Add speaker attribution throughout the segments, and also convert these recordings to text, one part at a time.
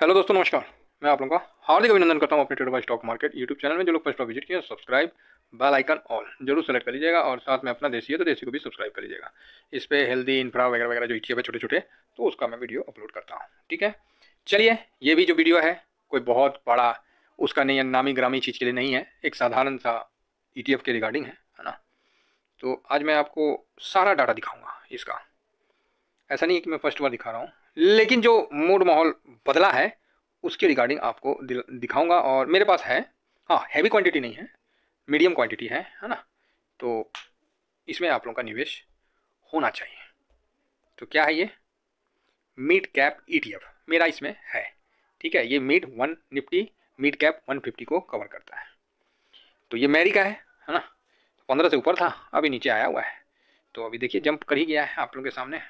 Speaker 1: Hello दोस्तों नमस्कार मैं आप लोगों का हार्दिक अभिनंदन करता हूँ अपने trade by stock market YouTube channel में जो लोग फर्स्ट विजिट किए सब्सक्राइब बेल आइकन ऑल जरूर सेलेक्ट कर लीजिएगा और साथ में अपना देसी है तो देसी को भी सब्सक्राइब कर लीजिएगा इस पर हेल्दी इंफ्रा वगैरह वगैरह जो इच्छी है छोटे छोटे तो उसका मैं वीडियो अपलोड करता हूँ ठीक है चलिए ये भी जो वीडियो है कोई बहुत बड़ा उसका नहीं नामी ग्रामी चीज़ के लिए नहीं है एक साधारण सा ई के रिगार्डिंग है है ना तो आज मैं आपको सारा डाटा दिखाऊँगा इसका ऐसा नहीं है कि मैं फर्स्ट बार दिखा रहा हूँ लेकिन जो मूड माहौल बदला है उसके रिगार्डिंग आपको दिखाऊंगा और मेरे पास है हाँ हैवी क्वांटिटी नहीं है मीडियम क्वांटिटी है है ना तो इसमें आप लोगों का निवेश होना चाहिए तो क्या है ये मीट कैप ई मेरा इसमें है ठीक है ये mid one Nifty mid cap one fifty को कवर करता है तो ये मैरी का है है ना पंद्रह से ऊपर था अभी नीचे आया हुआ है तो अभी देखिए जंप कर ही गया है आप लोगों के सामने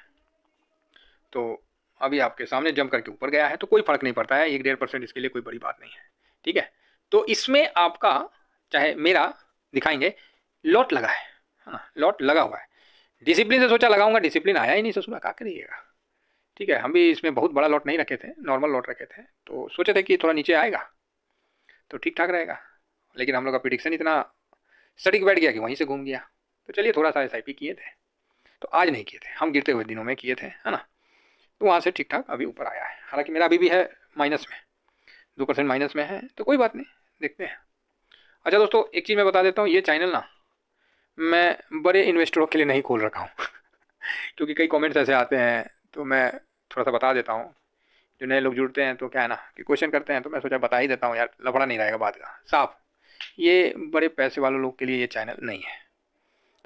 Speaker 1: तो अभी आपके सामने जम करके ऊपर गया है तो कोई फर्क नहीं पड़ता है एक डेढ़ परसेंट इसके लिए कोई बड़ी बात नहीं है ठीक है तो इसमें आपका चाहे मेरा दिखाएंगे लॉट लगा है है हाँ, ना लॉट लगा हुआ है डिसिप्लिन से सोचा लगाऊंगा डिसिप्लिन आया ही नहीं ससुरा क्या करिएगा ठीक है हम भी इसमें बहुत बड़ा लॉट नहीं रखे थे नॉर्मल लॉट रखे थे तो सोचे थे कि थोड़ा नीचे आएगा तो ठीक ठाक रहेगा लेकिन हम लोग का प्रिडिक्शन इतना सटीक बैठ गया कि वहीं से घूम गया तो चलिए थोड़ा सा एस किए थे तो आज नहीं किए थे हम गिरते हुए दिनों में किए थे है ना तो वहाँ से ठीक ठाक अभी ऊपर आया है हालांकि मेरा अभी भी है माइनस में दो परसेंट माइनस में है तो कोई बात नहीं देखते हैं अच्छा दोस्तों एक चीज़ मैं बता देता हूँ ये चैनल ना मैं बड़े इन्वेस्टरों के लिए नहीं खोल रखा हूँ क्योंकि कई कमेंट्स ऐसे आते हैं तो मैं थोड़ा सा बता देता हूँ जो नए लोग जुड़ते हैं तो क्या है ना कि क्वेश्चन करते हैं तो मैं सोचा बता ही देता हूँ यार लफड़ा नहीं रहेगा बात का साफ ये बड़े पैसे वालों लोग के लिए ये चैनल नहीं है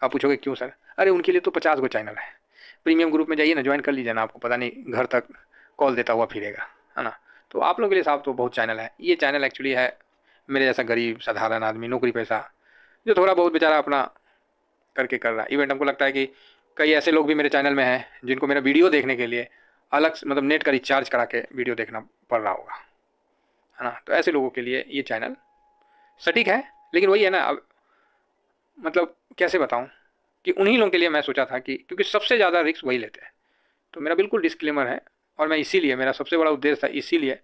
Speaker 1: आप पूछोगे क्यों सर अरे उनके लिए तो पचास गो चैनल है प्रीमियम ग्रुप में जाइए ना ज्वाइन कर लीजिए ना आपको पता नहीं घर तक कॉल देता हुआ फिरेगा है ना तो आप लोगों के लिए साहब तो बहुत चैनल है ये चैनल एक्चुअली है मेरे जैसा गरीब साधारण आदमी नौकरी पैसा जो थोड़ा बहुत बेचारा अपना करके कर रहा है इवेंट हमको लगता है कि कई ऐसे लोग भी मेरे चैनल में हैं जिनको मेरा वीडियो देखने के लिए अलग मतलब नेट का रिचार्ज करा के वीडियो देखना पड़ रहा होगा है ना तो ऐसे लोगों के लिए ये चैनल सटीक है लेकिन वही है ना अब मतलब कैसे बताऊँ कि उन्हीं लोगों के लिए मैं सोचा था कि क्योंकि सबसे ज़्यादा रिस्क वही लेते हैं तो मेरा बिल्कुल डिस्क्लेमर है और मैं इसीलिए मेरा सबसे बड़ा उद्देश्य था इसीलिए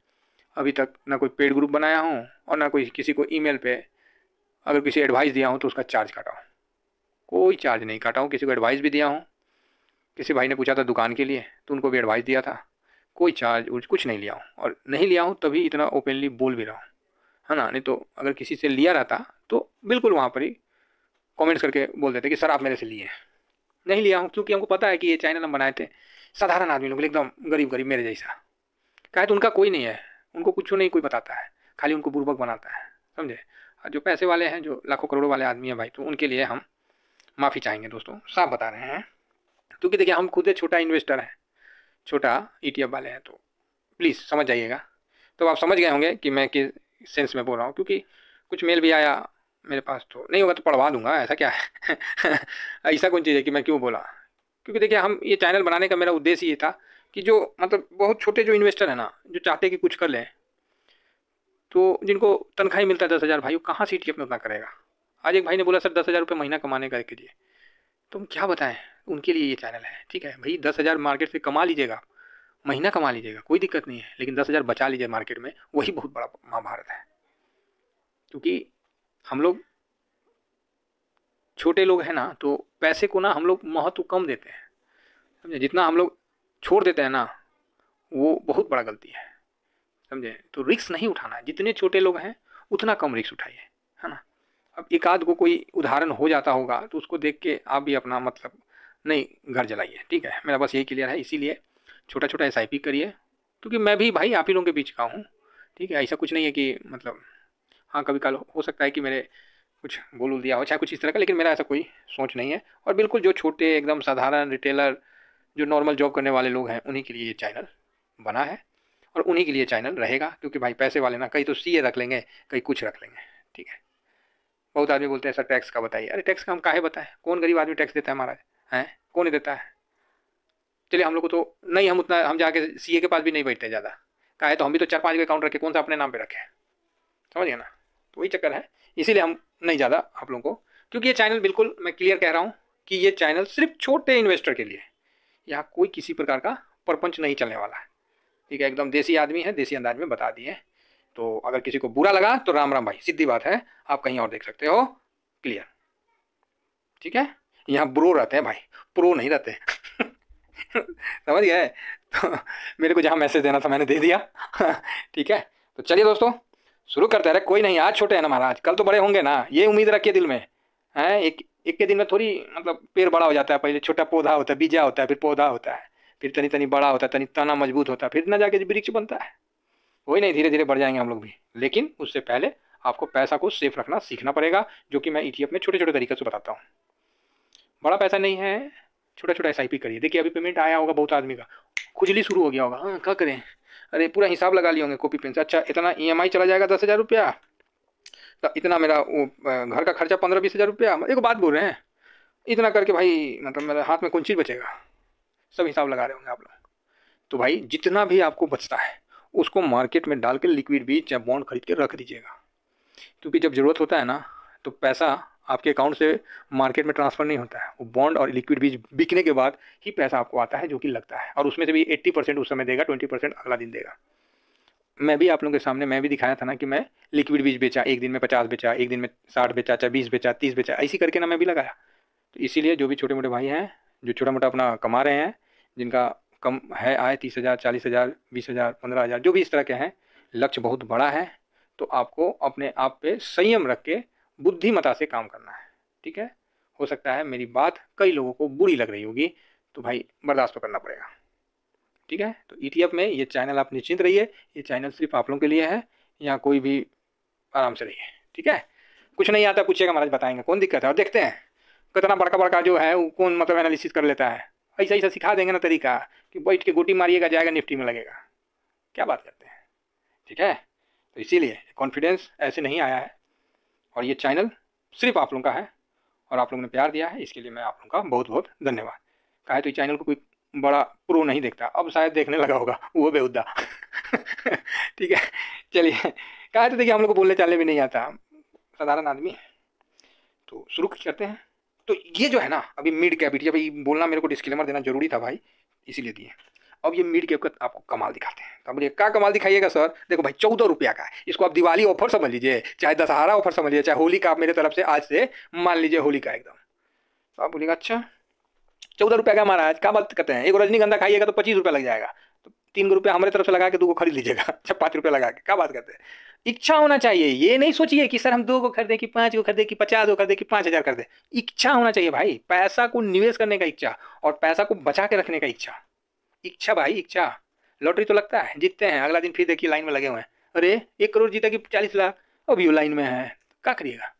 Speaker 1: अभी तक ना कोई पेड ग्रुप बनाया हूँ और ना कोई किसी को ईमेल पे
Speaker 2: अगर किसी एडवाइस दिया
Speaker 1: हूँ तो उसका चार्ज काटा हूँ कोई चार्ज नहीं काटा हूँ किसी को एडवाइस भी दिया हूँ किसी भाई ने पूछा था दुकान के लिए तो उनको भी एडवाइस दिया था कोई चार्ज उर्ज कुछ नहीं लिया हूँ और नहीं लिया हूँ तभी इतना ओपनली बोल भी रहा हूँ है ना नहीं तो अगर किसी से लिया रहता तो बिल्कुल वहाँ पर ही कमेंट्स करके बोल देते कि सर आप मेरे से लिए नहीं लिया हूँ क्योंकि हमको पता है कि ये चैनल हम बनाए थे साधारण आदमी लोग एकदम गरीब गरीब मेरे जैसा कहे तो उनका कोई नहीं है उनको कुछ नहीं कोई बताता है खाली उनको बुर्बक बनाता है समझे जो पैसे वाले हैं जो लाखों करोड़ों वाले आदमी हैं भाई तो उनके लिए हम माफ़ी चाहेंगे दोस्तों साफ बता रहे हैं क्योंकि देखिए हम खुद छोटा इन्वेस्टर हैं छोटा ई e वाले हैं तो प्लीज़ समझ जाइएगा तो आप समझ गए होंगे कि मैं किस सेंस में बोल रहा हूँ क्योंकि कुछ मेल भी आया मेरे पास तो नहीं होगा तो पढ़वा दूंगा ऐसा क्या है ऐसा कौन चीज़ है कि मैं क्यों बोला क्योंकि देखिए हम ये चैनल बनाने का मेरा उद्देश्य ये था कि जो मतलब बहुत छोटे जो इन्वेस्टर हैं ना जो चाहते कि कुछ कर लें तो जिनको तनख्वाही मिलता है दस हज़ार भाई वो कहाँ सी टी एफ में उतना करेगा आज एक भाई ने बोला सर दस हज़ार रुपये महीना कमाने का के लिए तो हम क्या बताएं उनके लिए ये चैनल है ठीक है भाई दस हज़ार मार्केट से कमा लीजिएगा महीना कमा लीजिएगा कोई दिक्कत नहीं है लेकिन दस हज़ार बचा लीजिए मार्केट में वही बहुत बड़ा महाभारत है क्योंकि हम लोग छोटे लोग हैं ना तो पैसे को ना हम लोग महत्व कम देते हैं समझे जितना हम लोग छोड़ देते हैं ना वो बहुत बड़ा गलती है समझे तो रिक्स नहीं उठाना है जितने छोटे लोग हैं उतना कम रिक्स उठाइए है ना अब एक आध को कोई उदाहरण हो जाता होगा तो उसको देख के आप भी अपना मतलब नहीं घर जलाइए ठीक है मेरा बस यही क्लियर है इसीलिए छोटा छोटा एस करिए क्योंकि मैं भी भाई आप ही लोगों के बीच का हूँ ठीक है ऐसा कुछ नहीं है कि मतलब हाँ कभी कल हो सकता है कि मैंने कुछ बोल उल दिया हो चाहे कुछ इस तरह का लेकिन मेरा ऐसा कोई सोच नहीं है और बिल्कुल जो छोटे एकदम साधारण रिटेलर जो नॉर्मल जॉब करने वाले लोग हैं उन्हीं के लिए ये चैनल बना है और उन्हीं के लिए चैनल रहेगा क्योंकि भाई पैसे वाले ना कहीं तो सी रख लेंगे कहीं कुछ रख लेंगे ठीक है बहुत आदमी बोलते हैं सर टैक्स का बताइए अरे टैक्स का हम काहे बताएं कौन गरीब आदमी टैक्स देता है हमारा हैं कौन देता है चलिए हम लोग को तो नहीं हम उतना हम जाके सीए के पास भी नहीं बैठते ज़्यादा काहे तो हम भी तो चार पाँच के अकाउंट रखे कौन सा अपने नाम पर रखे समझ गए ना तो वही चक्कर है इसीलिए हम नहीं ज़्यादा आप लोगों को क्योंकि ये चैनल बिल्कुल मैं क्लियर कह रहा हूँ कि ये चैनल सिर्फ छोटे इन्वेस्टर के लिए है यहाँ कोई किसी प्रकार का परपंच नहीं चलने वाला है ठीक है एकदम देसी आदमी है देसी अंदाज में बता दिए तो अगर किसी को बुरा लगा तो राम राम भाई सीधी बात है आप कहीं और देख सकते हो क्लियर ठीक है यहाँ ब्रो रहते हैं भाई प्रो नहीं रहते समझ गए तो मेरे को जहाँ मैसेज देना था मैंने दे दिया ठीक है तो चलिए दोस्तों शुरू करते अरे कोई नहीं आज छोटे हैं ना महाराज कल तो बड़े होंगे ना ये उम्मीद रखिए दिल में हैं एक एक के दिन में थोड़ी मतलब पेड़ बड़ा हो जाता है पहले छोटा पौधा होता है बीजा होता है फिर पौधा होता है फिर तनी तनी बड़ा होता है तनी तना मजबूत होता है फिर ना जाके वृक्ष बनता है वही नहीं धीरे धीरे बढ़ जाएंगे हम लोग भी लेकिन उससे पहले आपको पैसा को सेफ रखना सीखना पड़ेगा जो कि मैं ई में छोटे छोटे तरीके से बताता हूँ बड़ा पैसा नहीं है छोटा छोटा एस करिए देखिए अभी पेमेंट आया होगा बहुत आदमी का खुजली शुरू हो गया होगा हाँ क्या करें अरे पूरा हिसाब लगा लिए होंगे कॉपी पेन से अच्छा इतना ई e चला जाएगा दस हज़ार रुपया तो इतना मेरा वो घर का खर्चा पंद्रह बीस हज़ार रुपया एक बात बोल रहे हैं इतना करके भाई मतलब मेरे हाथ में कौन चीज़ बचेगा सब हिसाब लगा रहे होंगे आप लोग तो भाई जितना भी आपको बचता है उसको मार्केट में डाल के लिक्विड बीज या बॉन्ड खरीद के रख दीजिएगा क्योंकि जब ज़रूरत होता है ना तो पैसा आपके अकाउंट से मार्केट में ट्रांसफ़र नहीं होता है वो बॉन्ड और लिक्विड बीज बिकने के बाद ही पैसा आपको आता है जो कि लगता है और उसमें से भी एट्टी परसेंट उस समय देगा ट्वेंटी परसेंट अगला दिन देगा मैं भी आप लोगों के सामने मैं भी दिखाया था ना कि मैं लिक्विड बीज बेचा एक दिन में पचास बेचा एक दिन में साठ बेचा बीस बेचा तीस बेचा ऐसी करके ना मैं भी लगाया तो इसीलिए जो भी छोटे मोटे भाई हैं जो छोटा मोटा अपना कमा रहे हैं जिनका कम है आए तीस हज़ार चालीस हज़ार बीस हज़ार पंद्रह हज़ार जो भी इस तरह के हैं लक्ष्य बहुत बड़ा है तो आपको अपने आप पे संयम रख के बुद्धिमता से काम करना है ठीक है हो सकता है मेरी बात कई लोगों को बुरी लग रही होगी तो भाई बर्दाश्त तो करना पड़ेगा ठीक है तो ई e में ये चैनल आप निश्चिंत रहिए ये चैनल सिर्फ आप लोगों के लिए है या कोई भी आराम से रहिए ठीक है कुछ नहीं आता पूछेगा महाराज बताएंगे कौन दिक्कत है और देखते हैं कितना बड़का बड़का जो है वो कौन मतलब एनालिसिस कर लेता है ऐसा ऐसा सिखा देंगे ना तरीका कि बैठ के गोटी मारिएगा जाएगा निफ्टी में लगेगा क्या बात करते हैं ठीक है तो इसीलिए कॉन्फिडेंस ऐसे नहीं आया है और ये चैनल सिर्फ आप लोगों का है और आप लोगों ने प्यार दिया है इसके लिए मैं आप लोगों का बहुत बहुत धन्यवाद कहा तो ये चैनल को कोई बड़ा प्रो नहीं देखता अब शायद देखने लगा होगा वो बेहुदा ठीक है चलिए कहा तो देखिए हम लोग को बोलने चालने भी नहीं आता साधारण आदमी तो शुरू करते हैं तो ये जो है ना अभी मिड कैपिट या भाई बोलना मेरे को डिस्क्लेमर देना जरूरी था भाई इसीलिए दिए अब ये मिड कैप का आपको कमाल दिखाते हैं तो बोलिए क्या कमाल दिखाइएगा सर देखो भाई चौदह रुपया का इसको आप दिवाली ऑफर समझ लीजिए चाहे दशहरा ऑफर समझ लीजिए चाहे होली का आप मेरे तरफ से आज से मान लीजिए होली का एकदम तो आप बोलिएगा अच्छा चौदह रुपया का महाराज क्या बात करते हैं एक रजनीगंधा खाइएगा तो पच्चीस रुपया लग जाएगा तो तीन रुपया हमारे तरफ से लगा के दो को खरीद लीजिएगा अच्छा पाँच रुपया लगा के क्या बात करते हैं इच्छा होना चाहिए ये नहीं सोचिए कि सर हम दो को खरीदें कि पाँच को खरीदें कि पचास को खरीदें कि पाँच हज़ार खरीदें इच्छा होना चाहिए भाई पैसा को निवेश करने का इच्छा और पैसा को बचा के रखने का इच्छा इच्छा भाई इच्छा लॉटरी तो लगता है जीतते हैं अगला दिन फिर देखिए लाइन में लगे हुए हैं अरे एक करोड़ जीता कि चालीस लाख अभी वो लाइन में है क्या करिएगा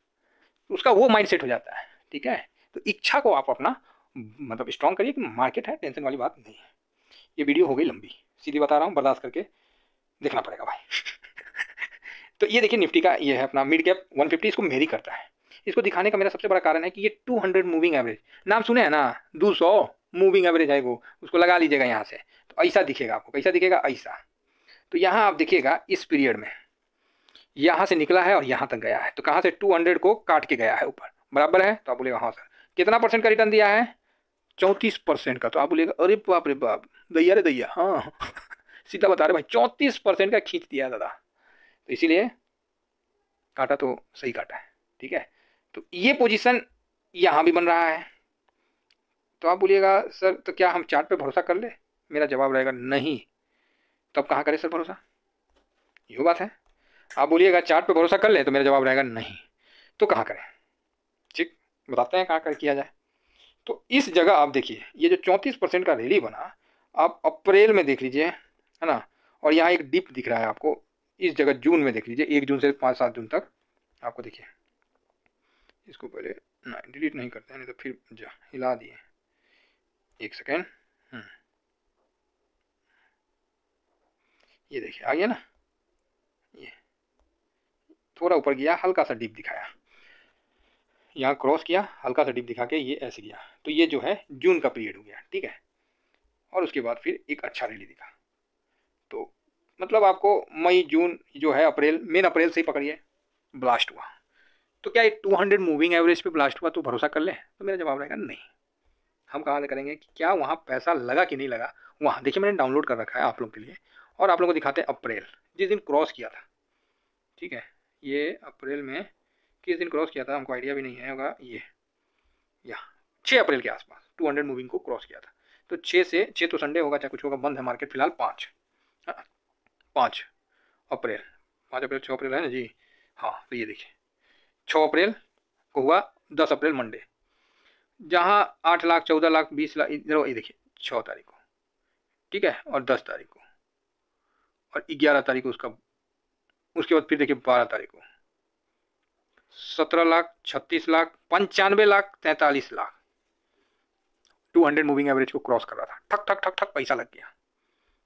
Speaker 1: उसका वो माइंड हो जाता है ठीक है तो इच्छा को आप अपना मतलब स्ट्रॉन्ग करिए कि मार्केट है टेंशन वाली बात नहीं है ये वीडियो हो गई लंबी सीधी बता रहा हूँ बर्दाश्त करके देखना पड़ेगा भाई तो ये देखिए निफ्टी का ये है अपना मिड कैप वन इसको मेरी करता है इसको दिखाने का मेरा सबसे बड़ा कारण है कि ये 200 मूविंग एवरेज नाम सुने हैं ना दो मूविंग एवरेज है वो उसको लगा लीजिएगा यहाँ से तो ऐसा दिखेगा आपको कैसा दिखेगा ऐसा तो यहाँ आप देखिएगा इस पीरियड में यहाँ से निकला है और यहाँ तक गया है तो कहाँ से 200 को काट के गया है ऊपर बराबर है तो आप बोलेगा हाँ सर कितना परसेंट का रिटर्न दिया है चौंतीस परसेंट का तो आप बोलेगा अरे बाप रे बाप दैया रे दैया हाँ, हाँ। सीधा बता रहे भाई चौंतीस परसेंट का खींच दिया दादा तो इसीलिए काटा तो सही काटा है ठीक है तो ये पोजिशन यहाँ भी बन रहा है तो आप बोलिएगा सर तो क्या हम चार्ट पे भरोसा कर ले मेरा जवाब रहेगा नहीं तो आप कहाँ करें सर भरोसा यो बात है आप बोलिएगा चार्ट पे भरोसा कर लें तो मेरा जवाब रहेगा नहीं तो कहाँ करें ठीक बताते हैं कहाँ कर किया जाए तो इस जगह आप देखिए ये जो चौंतीस परसेंट का रैली बना आप अप्रैल में देख लीजिए है ना और यहाँ एक डिप दिख रहा है आपको इस जगह जून में देख लीजिए एक जून से पाँच सात जून तक आपको देखिए इसको पहले ना डिलीट नहीं करते हैं नहीं तो फिर जा हिला दिए एक सेकेंड हम्म। ये देखिए आ गया ना ये थोड़ा ऊपर गया हल्का सा डीप दिखाया यहाँ क्रॉस किया हल्का सा डीप दिखा के ये ऐसे गया तो ये जो है जून का पीरियड हो गया ठीक है और उसके बाद फिर एक अच्छा रैली दिखा तो मतलब आपको मई जून जो है अप्रैल मेन अप्रैल से ही पकड़िए ब्लास्ट हुआ तो क्या ये 200 मूविंग एवरेज पे ब्लास्ट हुआ तो भरोसा कर ले तो मेरा जवाब रहेगा नहीं हम कहाँ से करेंगे कि क्या वहाँ पैसा लगा कि नहीं लगा वहाँ देखिए मैंने डाउनलोड कर रखा है आप लोग के लिए और आप लोग को दिखाते हैं अप्रैल जिस दिन क्रॉस किया था ठीक है ये अप्रैल में किस दिन क्रॉस किया था हमको आइडिया भी नहीं है होगा ये या छः अप्रैल के आसपास टू हंड्रेड मूविंग को क्रॉस किया था तो छः से छः तो संडे होगा चाहे कुछ होगा बंद है मार्केट फिलहाल पाँच हाँ, पाँच अप्रैल पाँच अप्रैल छः अप्रैल है ना जी हाँ तो ये देखिए छः अप्रैल को हुआ दस अप्रैल मंडे जहाँ आठ लाख चौदह लाख बीस लाख इधर ये देखिए छः तारीख को ठीक है और दस तारीख को और ग्यारह तारीख को उसका उसके बाद फिर देखिए बारह तारीख को सत्रह लाख छत्तीस लाख पंचानवे लाख तैंतालीस lakh two hundred moving average को क्रॉस कर रहा था ठक ठक ठक ठक पैसा लग गया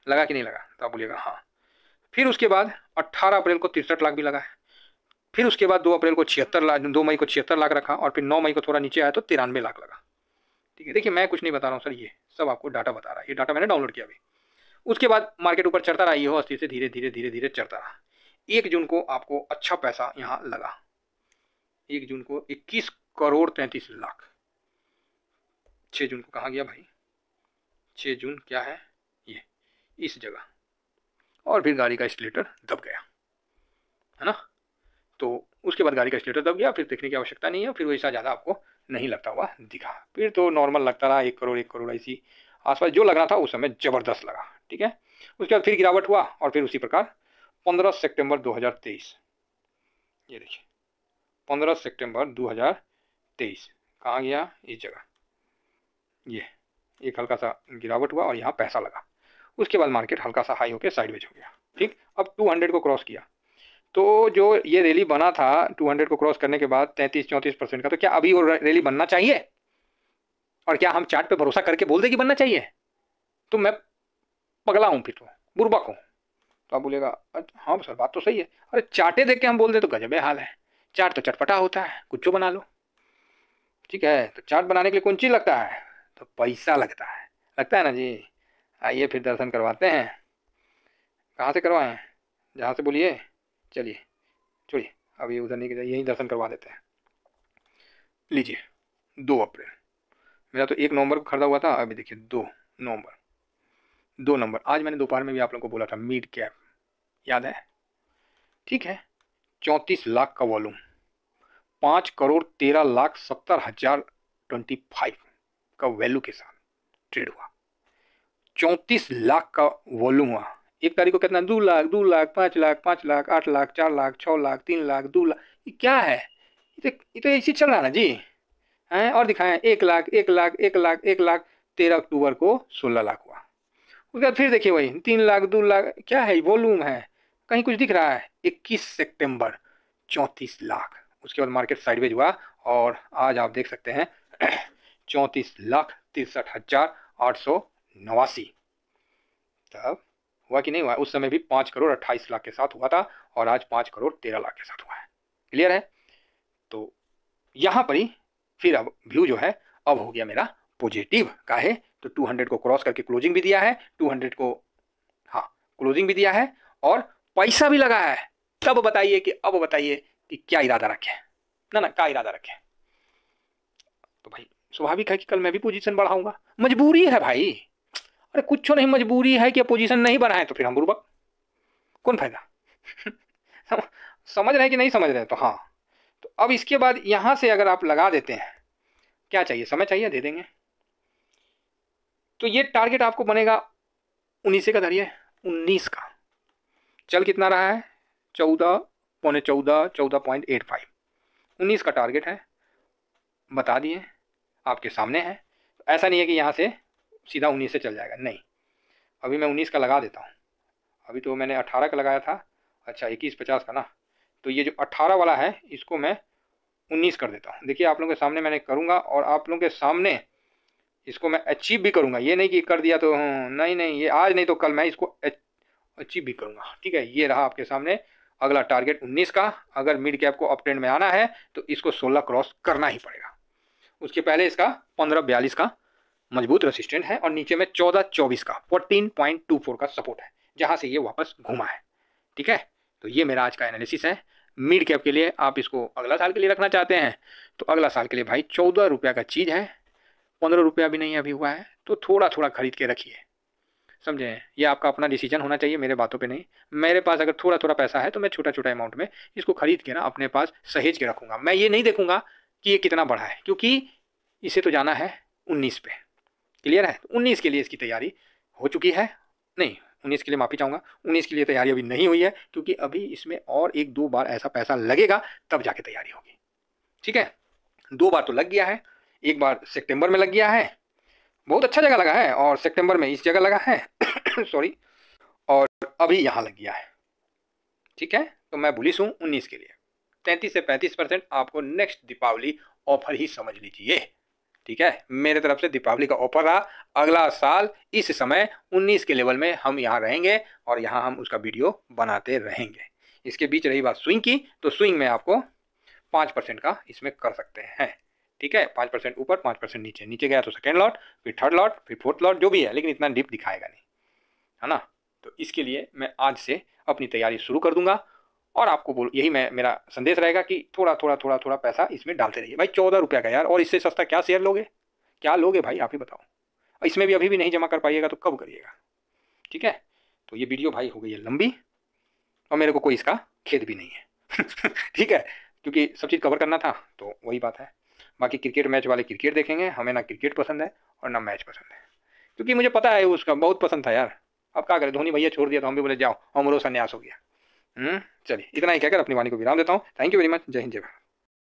Speaker 1: लगा कि नहीं लगा तो आप बोलिएगा हाँ फिर उसके बाद अट्ठारह अप्रैल को तिरसठ लाख भी लगा है फिर उसके बाद दो अप्रैल को छिहत्तर लाख दो मई को छिहत्तर लाख रखा और फिर नौ मई को थोड़ा नीचे आया तो तिरानवे लाख लगा ठीक है देखिए मैं कुछ नहीं बता रहा हूँ सर ये सब आपको डाटा बता रहा है ये डाटा मैंने डाउनलोड किया अभी उसके बाद मार्केट ऊपर चढ़ता रहा ये हो अस्सी से धीरे धीरे धीरे धीरे चढ़ता रहा एक जून को आपको अच्छा पैसा यहाँ लगा एक जून को इक्कीस करोड़ तैंतीस लाख छः जून को कहा गया भाई छः जून क्या है ये इस जगह और फिर गाड़ी का स्लेटर दब गया है ना तो उसके बाद गाड़ी का स्टेटर दब गया फिर देखने की आवश्यकता नहीं है फिर वैसा ज़्यादा आपको नहीं लगता हुआ दिखा फिर तो नॉर्मल लगता रहा एक करोड़ एक करोड़ ऐसी आसपास जो लग रहा था उस समय ज़बरदस्त लगा ठीक है उसके बाद फिर गिरावट हुआ और फिर उसी प्रकार पंद्रह सेप्टेम्बर दो ये देखिए पंद्रह सेप्टेम्बर दो कहाँ गया इस जगह ये एक हल्का सा गिरावट हुआ और यहाँ पैसा लगा उसके बाद मार्केट हल्का सा हाई होकर साइडवेज हो गया ठीक अब 200 को क्रॉस किया तो जो ये रैली बना था 200 को क्रॉस करने के बाद 33 चौंतीस परसेंट का तो क्या अभी वो रैली बनना चाहिए और क्या हम चार्ट पे भरोसा करके बोल दे कि बनना चाहिए तो मैं पगला हूँ फिर तो बुरबक हूँ तो आप बोलेगा हाँ सर बात तो सही है अरे चार्टे देख के हम बोल दें तो गजब हाल है चार्ट तो चटपटा होता है कुछ बना लो ठीक है तो चार्ट बनाने के लिए कौन चीज़ लगता है तो पैसा लगता है लगता है ना जी आइए फिर दर्शन करवाते हैं कहाँ से करवाएं जहाँ से बोलिए चलिए चलिए अब ये उधर नहीं यहीं दर्शन करवा देते हैं लीजिए दो अप्रैल मेरा तो एक नवंबर को खरीदा हुआ था अभी देखिए दो नवंबर दो नंबर आज मैंने दोपहर में भी आप लोगों को बोला था मिड कैप याद है ठीक है चौंतीस लाख का वॉल्यूम पाँच करोड़ तेरह लाख सत्तर हजार ट्वेंटी फाइव का वैल्यू के साथ ट्रेड हुआ चौंतीस लाख का वॉल्यूम हुआ एक तारीख को कितना दो लाख दो लाख पाँच लाख पाँच लाख आठ लाख चार लाख छः लाख तीन लाख दो लाख ये क्या है ये तो ये तो चल रहा ना जी हैं और दिखाएं एक लाख एक लाख एक लाख एक लाख तेरह अक्टूबर को सोलह लाख हुआ उसके बाद फिर देखिए वही तीन लाख दो लाख क्या है वॉल्यूम है कहीं कुछ दिख रहा है इक्कीस सेप्टेम्बर चौंतीस लाख उसके बाद मार्केट साइडवेज हुआ और आज आप देख सकते हैं चौंतीस लाख तिरसठ हजार आठ सौ नवासी तब हुआ कि नहीं हुआ उस समय भी पाँच करोड़ अट्ठाईस लाख के साथ हुआ था और आज पाँच करोड़ तेरह लाख के साथ हुआ है क्लियर है तो यहाँ पर ही फिर अब व्यू जो है अब हो गया मेरा पॉजिटिव का है तो 200 को क्रॉस करके क्लोजिंग भी दिया है 200 को हाँ क्लोजिंग भी दिया है और पैसा भी लगा है तब बताइए कि अब बताइए कि क्या इरादा रखें ना ना क्या इरादा रखें तो भाई स्वाभाविक है कि कल मैं भी पोजीशन बढ़ाऊंगा मजबूरी है भाई अरे कुछ तो नहीं मजबूरी है कि अपोजिशन नहीं बनाए तो फिर हम बुरबक कौन फायदा समझ रहे कि नहीं समझ रहे तो हाँ तो अब इसके बाद यहाँ से अगर आप लगा देते हैं क्या चाहिए समय चाहिए दे देंगे तो ये टारगेट आपको बनेगा उन्नीस का धरिए उन्नीस का चल कितना रहा है चौदह पौने चौदह चौदह पॉइंट एट फाइव उन्नीस का टारगेट है बता दिए आपके सामने है ऐसा नहीं है कि यहाँ से सीधा उन्नीस से चल जाएगा नहीं अभी मैं उन्नीस का लगा देता हूँ अभी तो मैंने अठारह का लगाया था अच्छा इक्कीस पचास का ना तो ये जो अट्ठारह वाला है इसको मैं उन्नीस कर देता हूँ देखिए आप लोगों के सामने मैंने करूँगा और आप लोगों के सामने इसको मैं अचीव भी करूँगा ये नहीं कि कर दिया तो हम्म, नहीं नहीं ये आज नहीं तो कल मैं इसको अचीव भी करूँगा ठीक है ये रहा आपके सामने अगला टारगेट 19 का अगर मिड कैप को अपट्रेंड में आना है तो इसको 16 क्रॉस करना ही पड़ेगा उसके पहले इसका पंद्रह बयालीस का मजबूत रेसिस्टेंट है और नीचे में चौदह चौबीस का फोर्टीन पॉइंट टू फोर का सपोर्ट है जहाँ से ये वापस घूमा है ठीक है तो ये मेरा आज का एनालिसिस है मिड कैप के लिए आप इसको अगला साल के लिए रखना चाहते हैं तो अगला साल के लिए भाई चौदह रुपया का चीज़ है पंद्रह रुपया भी नहीं अभी हुआ है तो थोड़ा थोड़ा खरीद के रखिए समझे ये आपका अपना डिसीजन होना चाहिए मेरे बातों पे नहीं मेरे पास अगर थोड़ा थोड़ा पैसा है तो मैं छोटा छोटा अमाउंट में इसको खरीद के ना अपने पास सहेज के रखूँगा मैं ये नहीं देखूँगा कि ये कितना बढ़ा है क्योंकि इसे तो जाना है उन्नीस पे क्लियर है उन्नीस के लिए इसकी तैयारी हो चुकी है नहीं उन्नीस के लिए माफ़ी चाहूंगा उन्नीस के लिए तैयारी अभी नहीं हुई है क्योंकि अभी इसमें और एक दो बार ऐसा पैसा लगेगा तब जाके तैयारी होगी ठीक है दो बार तो लग गया है एक बार सितंबर में लग गया है बहुत अच्छा जगह लगा है और सितंबर में इस जगह लगा है सॉरी और अभी यहाँ लग गया है ठीक है तो मैं बुलिस हूँ उन्नीस के लिए तैंतीस से पैंतीस परसेंट आपको नेक्स्ट दीपावली ऑफर ही समझ लीजिए ठीक है मेरे तरफ से दीपावली का ऑफर रहा अगला साल इस समय 19 के लेवल में हम यहाँ रहेंगे और यहाँ हम उसका वीडियो बनाते रहेंगे इसके बीच रही बात स्विंग की तो स्विंग में आपको पाँच परसेंट का इसमें कर सकते हैं ठीक है पाँच परसेंट ऊपर पाँच परसेंट नीचे नीचे गया तो सेकेंड लॉट फिर थर्ड लॉट फिर फोर्थ लॉट जो भी है लेकिन इतना डिप दिखाएगा नहीं है ना तो इसके लिए मैं आज से अपनी तैयारी शुरू कर दूंगा और आपको बोल यही मैं मेरा संदेश रहेगा कि थोड़ा थोड़ा थोड़ा थोड़ा पैसा इसमें डालते रहिए भाई चौदह रुपये का यार और इससे सस्ता क्या शेयर लोगे क्या लोगे भाई आप ही बताओ इसमें भी अभी भी नहीं जमा कर पाइएगा तो कब करिएगा ठीक है तो ये वीडियो भाई हो गई है लंबी और मेरे को कोई इसका खेद भी नहीं है ठीक है क्योंकि सब चीज़ कवर करना था तो वही बात है बाकी क्रिकेट मैच वाले क्रिकेट देखेंगे हमें ना क्रिकेट पसंद है और ना मैच पसंद है क्योंकि मुझे पता है उसका बहुत पसंद था यार अब क्या करें धोनी भैया छोड़ दिया तो हम भी बोले जाओ हमरो संन्यास हो गया हम्म, चलिए इतना ही कहकर अपनी वाणी को विराम देता हूँ थैंक यू वेरी मच जय हिंद जय भारत